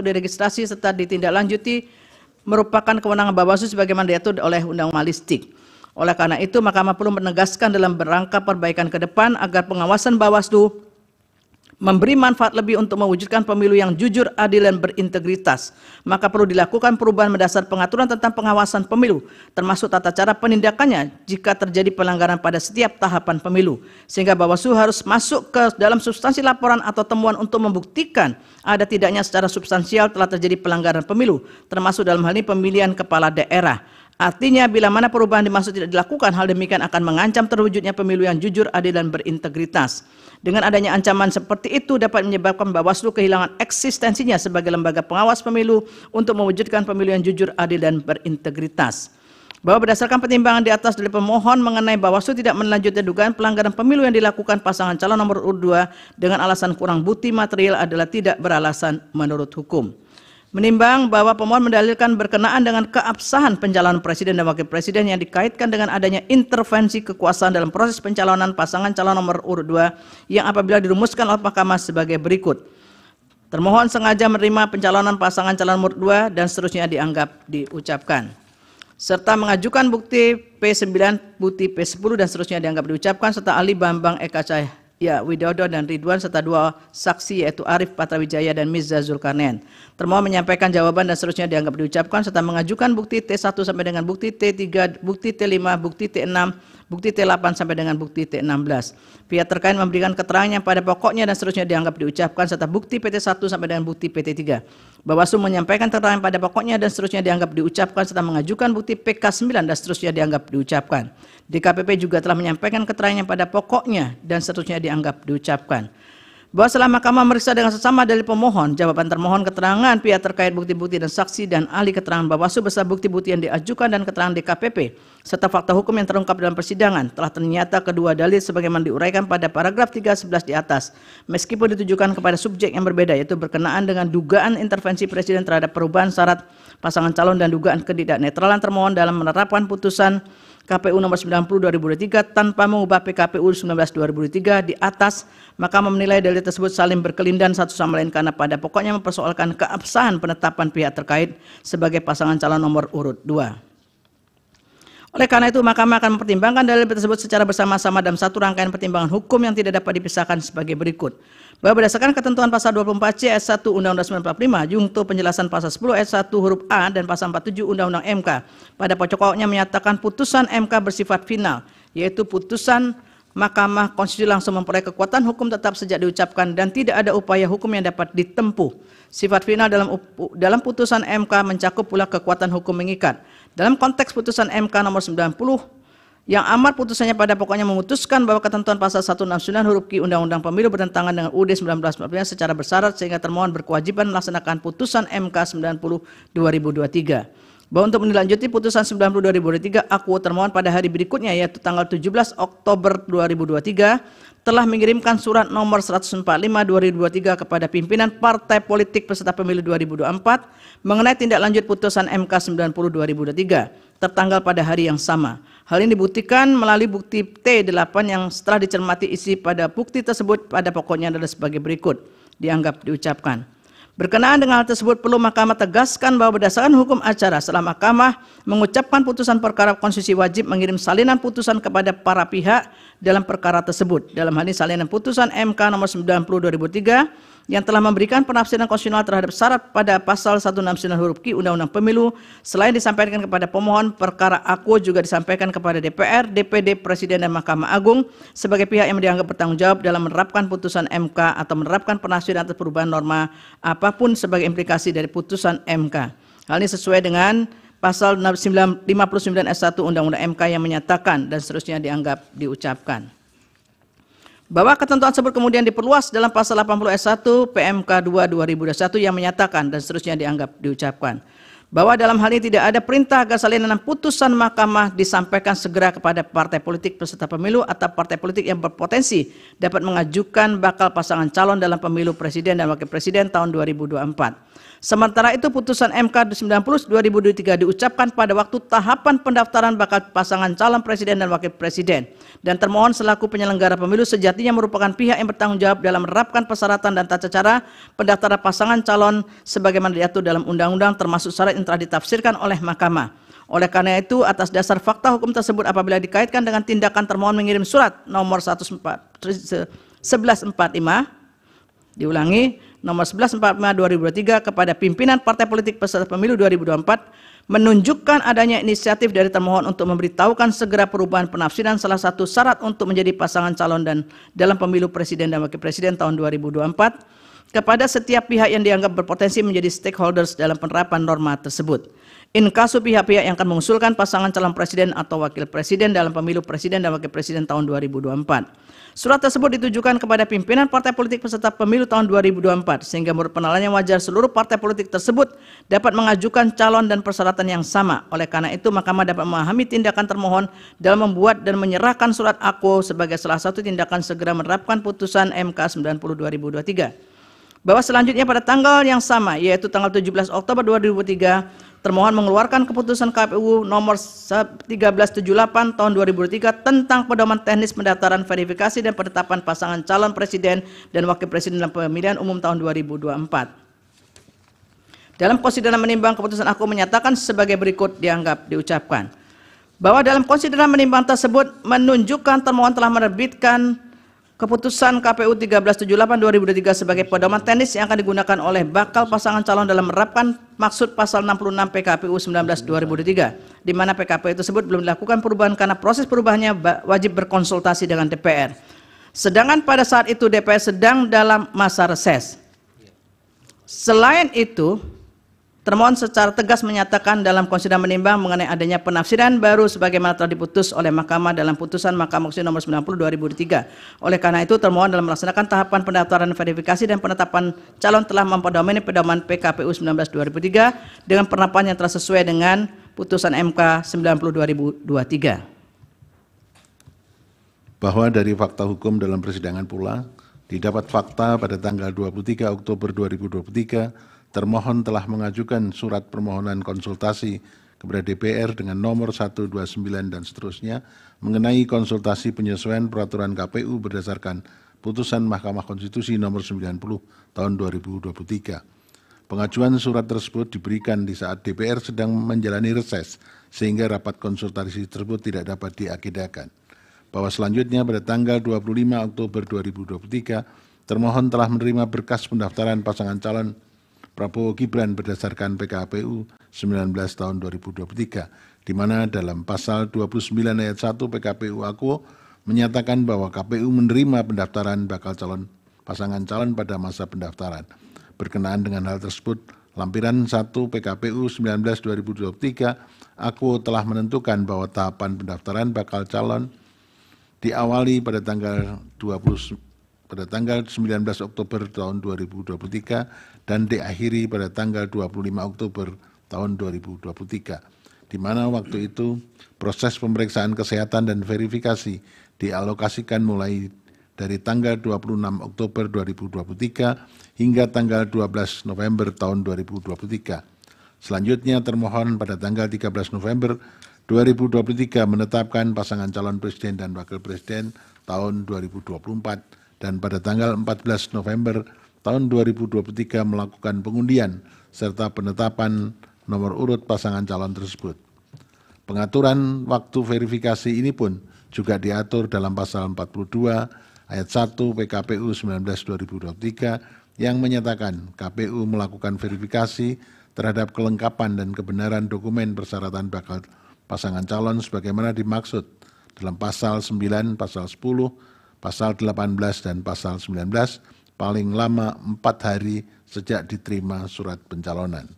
atau diregistrasi serta ditindaklanjuti merupakan kewenangan Bawaslu sebagaimana diatur oleh Undang-Undang Malistik. Oleh karena itu, Mahkamah perlu menegaskan dalam rangka perbaikan ke depan agar pengawasan Bawaslu memberi manfaat lebih untuk mewujudkan pemilu yang jujur, adil, dan berintegritas. Maka perlu dilakukan perubahan mendasar pengaturan tentang pengawasan pemilu, termasuk tata cara penindakannya jika terjadi pelanggaran pada setiap tahapan pemilu. Sehingga Bawaslu harus masuk ke dalam substansi laporan atau temuan untuk membuktikan ada tidaknya secara substansial telah terjadi pelanggaran pemilu, termasuk dalam hal ini pemilihan kepala daerah. Artinya bila mana perubahan dimaksud tidak dilakukan, hal demikian akan mengancam terwujudnya pemilu yang jujur, adil, dan berintegritas. Dengan adanya ancaman seperti itu dapat menyebabkan Bawaslu kehilangan eksistensinya sebagai lembaga pengawas pemilu untuk mewujudkan pemilu yang jujur, adil, dan berintegritas bahwa berdasarkan pertimbangan di atas dari pemohon mengenai Bawaslu tidak melanjutkan dugaan pelanggaran pemilu yang dilakukan pasangan calon nomor urut 2 dengan alasan kurang bukti material adalah tidak beralasan menurut hukum. Menimbang bahwa pemohon mendalilkan berkenaan dengan keabsahan pencalonan presiden dan wakil presiden yang dikaitkan dengan adanya intervensi kekuasaan dalam proses pencalonan pasangan calon nomor urut 2 yang apabila dirumuskan oleh Mahkamah sebagai berikut. Termohon sengaja menerima pencalonan pasangan calon nomor 2 dan seterusnya dianggap diucapkan. Serta mengajukan bukti P9, bukti P10 dan seterusnya dianggap diucapkan serta ahli Bambang Eka Cahaya ya Widodo dan Ridwan serta dua saksi yaitu Arif Patrawijaya dan Mizza Zulkarnain. Termohon menyampaikan jawaban dan seterusnya dianggap diucapkan serta mengajukan bukti T1 sampai dengan bukti T3, bukti T5, bukti T6 Bukti T8 sampai dengan bukti T16. Pihak terkait memberikan keterangannya pada pokoknya dan seterusnya dianggap diucapkan serta bukti PT1 sampai dengan bukti PT3. Bawaslu menyampaikan keterangan pada pokoknya dan seterusnya dianggap diucapkan serta mengajukan bukti PK9 dan seterusnya dianggap diucapkan. DKPP juga telah menyampaikan keterangannya pada pokoknya dan seterusnya dianggap diucapkan bahwa selama mahkamah meriksa dengan sesama dari pemohon, jawaban termohon keterangan pihak terkait bukti-bukti dan saksi dan ahli keterangan Bawaslu besar bukti-bukti yang diajukan dan keterangan DKPP serta fakta hukum yang terungkap dalam persidangan telah ternyata kedua dalil sebagaimana diuraikan pada paragraf 311 di atas meskipun ditujukan kepada subjek yang berbeda yaitu berkenaan dengan dugaan intervensi presiden terhadap perubahan syarat pasangan calon dan dugaan ketidaknetralan termohon dalam menerapkan putusan KPU nomor 90 2003 tanpa mengubah PKPU 19 2003 di atas, maka menilai dalil tersebut saling berkelindan satu sama lain karena pada pokoknya mempersoalkan keabsahan penetapan pihak terkait sebagai pasangan calon nomor urut 2. Oleh karena itu, Mahkamah akan mempertimbangkan dalil tersebut secara bersama-sama dalam satu rangkaian pertimbangan hukum yang tidak dapat dipisahkan sebagai berikut. Bahwa berdasarkan ketentuan pasal 24C s 1 Undang-Undang 1945, jungto penjelasan pasal 10 ayat 1 huruf A dan pasal 47 Undang-Undang MK pada pokoknya menyatakan putusan MK bersifat final, yaitu putusan Mahkamah Konstitusi langsung memperoleh kekuatan hukum tetap sejak diucapkan dan tidak ada upaya hukum yang dapat ditempuh. Sifat final dalam dalam putusan MK mencakup pula kekuatan hukum mengikat. Dalam konteks putusan MK nomor 90 yang amar putusannya pada pokoknya memutuskan bahwa ketentuan pasal 169 huruf Q Undang-Undang Pemilu bertentangan dengan UUD 1945 secara bersyarat sehingga termohon berkewajiban melaksanakan putusan MK 90 2023. Bahwa untuk menilanjuti putusan 90 2023 aku termohon pada hari berikutnya yaitu tanggal 17 Oktober 2023 telah mengirimkan surat nomor 145 2023 kepada pimpinan partai politik peserta pemilu 2024 mengenai tindak lanjut putusan MK 90 2023 tertanggal pada hari yang sama. Hal ini dibuktikan melalui bukti T8 yang setelah dicermati isi pada bukti tersebut pada pokoknya adalah sebagai berikut. Dianggap diucapkan. Berkenaan dengan hal tersebut perlu mahkamah tegaskan bahwa berdasarkan hukum acara setelah mahkamah mengucapkan putusan perkara konstitusi wajib mengirim salinan putusan kepada para pihak dalam perkara tersebut. Dalam hal ini salinan putusan MK nomor 90 2003 yang telah memberikan penafsiran konstitusional terhadap syarat pada pasal 169 huruf Q Undang-Undang Pemilu selain disampaikan kepada pemohon perkara aku juga disampaikan kepada DPR, DPD, Presiden dan Mahkamah Agung sebagai pihak yang dianggap bertanggung jawab dalam menerapkan putusan MK atau menerapkan penafsiran atas perubahan norma apapun sebagai implikasi dari putusan MK. Hal ini sesuai dengan pasal 59 S1 Undang-Undang MK yang menyatakan dan seterusnya dianggap diucapkan. Bahwa ketentuan tersebut kemudian diperluas dalam pasal 80 S1 PMK 2 2021 yang menyatakan dan seterusnya dianggap diucapkan. Bahwa dalam hal ini tidak ada perintah agar salinan putusan mahkamah disampaikan segera kepada partai politik peserta pemilu atau partai politik yang berpotensi dapat mengajukan bakal pasangan calon dalam pemilu presiden dan wakil presiden tahun 2024. Sementara itu putusan MK 90 2023 diucapkan pada waktu tahapan pendaftaran bakal pasangan calon presiden dan wakil presiden. Dan termohon selaku penyelenggara pemilu sejatinya merupakan pihak yang bertanggung jawab dalam menerapkan persyaratan dan tata cara pendaftaran pasangan calon sebagaimana diatur dalam undang-undang termasuk syarat yang telah ditafsirkan oleh mahkamah. Oleh karena itu, atas dasar fakta hukum tersebut apabila dikaitkan dengan tindakan termohon mengirim surat nomor 1145, diulangi, nomor 1145 2023 kepada pimpinan partai politik peserta pemilu 2024 menunjukkan adanya inisiatif dari termohon untuk memberitahukan segera perubahan penafsiran salah satu syarat untuk menjadi pasangan calon dan dalam pemilu presiden dan wakil presiden tahun 2024 kepada setiap pihak yang dianggap berpotensi menjadi stakeholders dalam penerapan norma tersebut. In kasu pihak-pihak yang akan mengusulkan pasangan calon presiden atau wakil presiden dalam pemilu presiden dan wakil presiden tahun 2024. Surat tersebut ditujukan kepada pimpinan partai politik peserta pemilu tahun 2024 sehingga menurut penalannya wajar seluruh partai politik tersebut dapat mengajukan calon dan persyaratan yang sama. Oleh karena itu Mahkamah dapat memahami tindakan termohon dalam membuat dan menyerahkan surat akuo sebagai salah satu tindakan segera menerapkan putusan MK 90 2023 bahwa selanjutnya pada tanggal yang sama yaitu tanggal 17 Oktober 2023 termohon mengeluarkan keputusan KPU nomor 1378 tahun 2003 tentang pedoman teknis pendaftaran verifikasi dan penetapan pasangan calon presiden dan wakil presiden dalam pemilihan umum tahun 2024. Dalam konsideran menimbang keputusan aku menyatakan sebagai berikut dianggap diucapkan. Bahwa dalam konsideran menimbang tersebut menunjukkan termohon telah menerbitkan Keputusan KPU 1378 2023 sebagai pedoman teknis yang akan digunakan oleh bakal pasangan calon dalam menerapkan maksud pasal 66 PKPU 19 2023 di mana PKPU tersebut belum dilakukan perubahan karena proses perubahannya wajib berkonsultasi dengan DPR. Sedangkan pada saat itu DPR sedang dalam masa reses. Selain itu, Termohon secara tegas menyatakan dalam konsideran menimbang mengenai adanya penafsiran baru sebagaimana telah diputus oleh mahkamah dalam putusan Mahkamah Konstitusi nomor 90 2003. Oleh karena itu termohon dalam melaksanakan tahapan pendaftaran verifikasi dan penetapan calon telah mempedomani pedoman PKPU 19 2003 dengan penerapan yang telah sesuai dengan putusan MK 90 2023. Bahwa dari fakta hukum dalam persidangan pula didapat fakta pada tanggal 23 Oktober 2023 termohon telah mengajukan surat permohonan konsultasi kepada DPR dengan nomor 129 dan seterusnya mengenai konsultasi penyesuaian peraturan KPU berdasarkan putusan Mahkamah Konstitusi nomor 90 tahun 2023. Pengajuan surat tersebut diberikan di saat DPR sedang menjalani reses sehingga rapat konsultasi tersebut tidak dapat diakidakan. Bahwa selanjutnya pada tanggal 25 Oktober 2023 termohon telah menerima berkas pendaftaran pasangan calon Prabowo Gibran berdasarkan PKPU 19 tahun 2023 di mana dalam pasal 29 ayat 1 PKPU aku menyatakan bahwa KPU menerima pendaftaran bakal calon pasangan calon pada masa pendaftaran. Berkenaan dengan hal tersebut, lampiran 1 PKPU 19 2023 aku telah menentukan bahwa tahapan pendaftaran bakal calon diawali pada tanggal 20 pada tanggal 19 Oktober tahun 2023 dan diakhiri pada tanggal 25 Oktober tahun 2023, di mana waktu itu proses pemeriksaan kesehatan dan verifikasi dialokasikan mulai dari tanggal 26 Oktober 2023 hingga tanggal 12 November tahun 2023. Selanjutnya termohon pada tanggal 13 November 2023 menetapkan pasangan calon presiden dan wakil presiden tahun 2024 dan pada tanggal 14 November tahun 2023 melakukan pengundian serta penetapan nomor urut pasangan calon tersebut. Pengaturan waktu verifikasi ini pun juga diatur dalam pasal 42 ayat 1 PKPU 19 2023 yang menyatakan KPU melakukan verifikasi terhadap kelengkapan dan kebenaran dokumen persyaratan bakal pasangan calon sebagaimana dimaksud dalam pasal 9, pasal 10, pasal 18 dan pasal 19 paling lama empat hari sejak diterima surat pencalonan.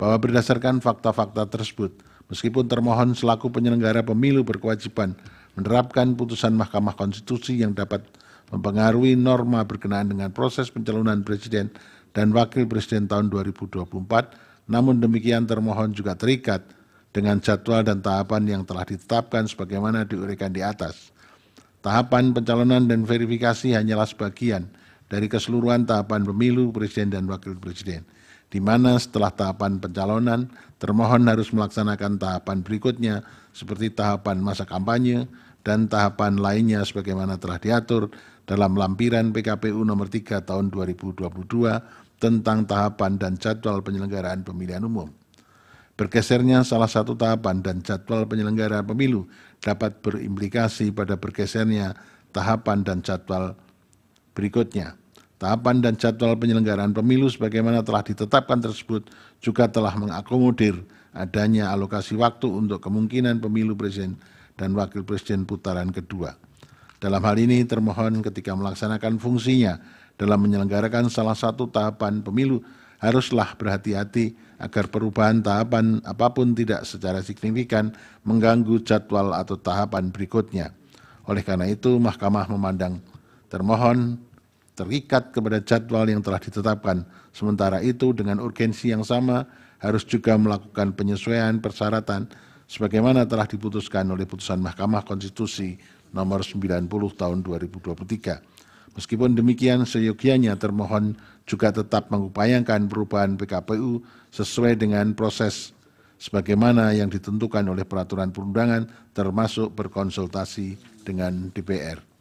Bahwa berdasarkan fakta-fakta tersebut, meskipun termohon selaku penyelenggara pemilu berkewajiban menerapkan putusan Mahkamah Konstitusi yang dapat mempengaruhi norma berkenaan dengan proses pencalonan presiden dan wakil presiden tahun 2024, namun demikian termohon juga terikat dengan jadwal dan tahapan yang telah ditetapkan sebagaimana diuraikan di atas Tahapan pencalonan dan verifikasi hanyalah sebagian dari keseluruhan tahapan pemilu presiden dan wakil presiden, di mana setelah tahapan pencalonan, termohon harus melaksanakan tahapan berikutnya seperti tahapan masa kampanye dan tahapan lainnya sebagaimana telah diatur dalam lampiran PKPU nomor 3 tahun 2022 tentang tahapan dan jadwal penyelenggaraan pemilihan umum. Bergesernya salah satu tahapan dan jadwal penyelenggara pemilu dapat berimplikasi pada bergesernya tahapan dan jadwal berikutnya. Tahapan dan jadwal penyelenggaraan pemilu sebagaimana telah ditetapkan tersebut juga telah mengakomodir adanya alokasi waktu untuk kemungkinan pemilu presiden dan wakil presiden putaran kedua. Dalam hal ini termohon ketika melaksanakan fungsinya dalam menyelenggarakan salah satu tahapan pemilu haruslah berhati-hati agar perubahan tahapan apapun tidak secara signifikan mengganggu jadwal atau tahapan berikutnya. Oleh karena itu, Mahkamah memandang termohon terikat kepada jadwal yang telah ditetapkan. Sementara itu, dengan urgensi yang sama, harus juga melakukan penyesuaian persyaratan sebagaimana telah diputuskan oleh putusan Mahkamah Konstitusi nomor 90 tahun 2023. Meskipun demikian, seyogianya termohon juga tetap mengupayakan perubahan PKPU sesuai dengan proses sebagaimana yang ditentukan oleh peraturan perundangan termasuk berkonsultasi dengan DPR.